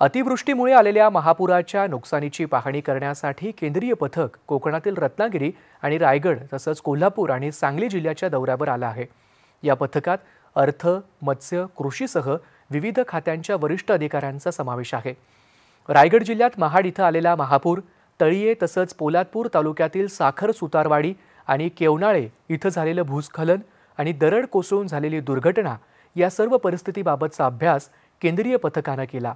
अतिवृष्टीमुळे आलेल्या महापुराच्या नुकसानीची पाहणी करण्यासाठी केंद्रीय पथक कोकणातील रत्नागिरी आणि रायगड तसंच कोल्हापूर आणि सांगली जिल्ह्याच्या दौऱ्यावर आलं आहे या पथकात अर्थ मत्स्य कृषीसह विविध खात्यांच्या वरिष्ठ अधिकाऱ्यांचा समावेश आहे रायगड जिल्ह्यात महाड इथं आलेला महापूर तळीये तसंच पोलादपूर तालुक्यातील साखर सुतारवाडी आणि केवनाळे इथं झालेलं भूस्खलन आणि दरड कोसळून झालेली दुर्घटना या सर्व परिस्थितीबाबतचा अभ्यास केंद्रीय पथकानं केला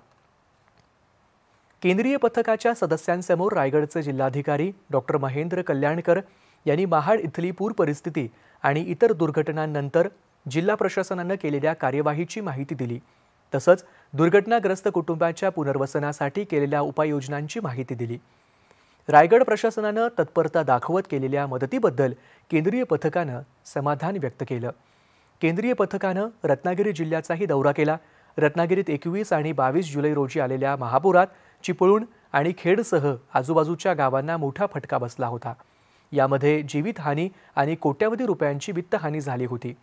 केंद्रीय पथकाच्या सदस्यांसमोर रायगडचे जिल्हाधिकारी डॉक्टर महेंद्र कल्याणकर यांनी महाड इथली पूर परिस्थिती आणि इतर दुर्घटनांनंतर जिल्हा प्रशासनानं केलेल्या कार्यवाहीची माहिती दिली तसंच दुर्घटनाग्रस्त कुटुंबाच्या पुनर्वसनासाठी केलेल्या उपाययोजनांची माहिती दिली रायगड प्रशासनानं तत्परता दाखवत केलेल्या मदतीबद्दल केंद्रीय पथकानं समाधान व्यक्त केलं केंद्रीय पथकानं रत्नागिरी जिल्ह्याचाही दौरा केला रत्नागिरीत एकवीस आणि बावीस जुलै रोजी आलेल्या महापुरात चिपळूण आणि खेडसह आजूबाजूच्या गावांना मोठा फटका बसला होता यामध्ये जीवितहानी आणि कोट्यावधी रुपयांची वित्तहानी झाली होती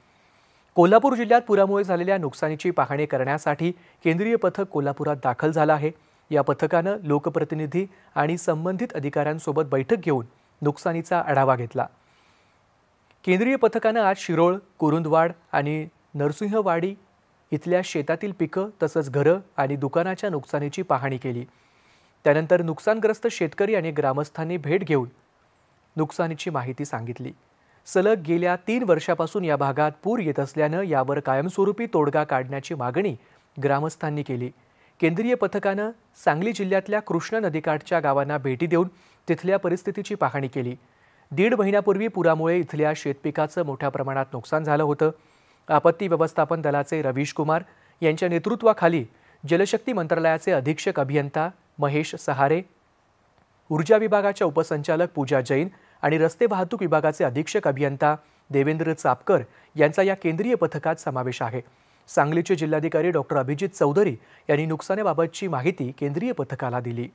कोल्हापूर जिल्ह्यात पुरामुळे झालेल्या नुकसानीची पाहणी करण्यासाठी केंद्रीय पथक कोल्हापुरात दाखल झालं आहे या पथकानं लोकप्रतिनिधी आणि संबंधित अधिकाऱ्यांसोबत बैठक घेऊन नुकसानीचा आढावा घेतला केंद्रीय पथकानं आज शिरोळ कुरुंदवाड आणि नरसिंहवाडी इथल्या शेतातील पिकं तसंच घरं आणि दुकानाच्या नुकसानीची पाहणी केली त्यानंतर नुकसानग्रस्त शेतकरी आणि ग्रामस्थांनी भेट घेऊन नुकसानीची माहिती सांगितली सलग गेल्या तीन वर्षापासून या भागात पूर येत असल्यानं यावर कायमस्वरूपी तोडगा काढण्याची मागणी ग्रामस्थांनी केली केंद्रीय पथकानं सांगली जिल्ह्यातल्या कृष्णा नदीकाठच्या गावांना भेटी देऊन तिथल्या परिस्थितीची पाहणी केली दीड महिन्यापूर्वी पुरामुळे इथल्या शेतपिकाचं मोठ्या प्रमाणात नुकसान झालं होतं आपत्ती व्यवस्थापन दलाचे रवीश कुमार यांच्या नेतृत्वाखाली जलशक्ती मंत्रालयाचे अधीक्षक अभियंता महेश सहारे ऊर्जा विभागाच्या उपसंचालक पूजा जैन आणि रस्ते वाहतूक विभागाचे अधीक्षक अभियंता देवेंद्र चापकर यांचा या केंद्रीय पथकात समावेश आहे सांगलीचे जिल्हाधिकारी डॉक्टर अभिजित चौधरी यांनी नुकसानीबाबतची माहिती केंद्रीय पथकाला दिली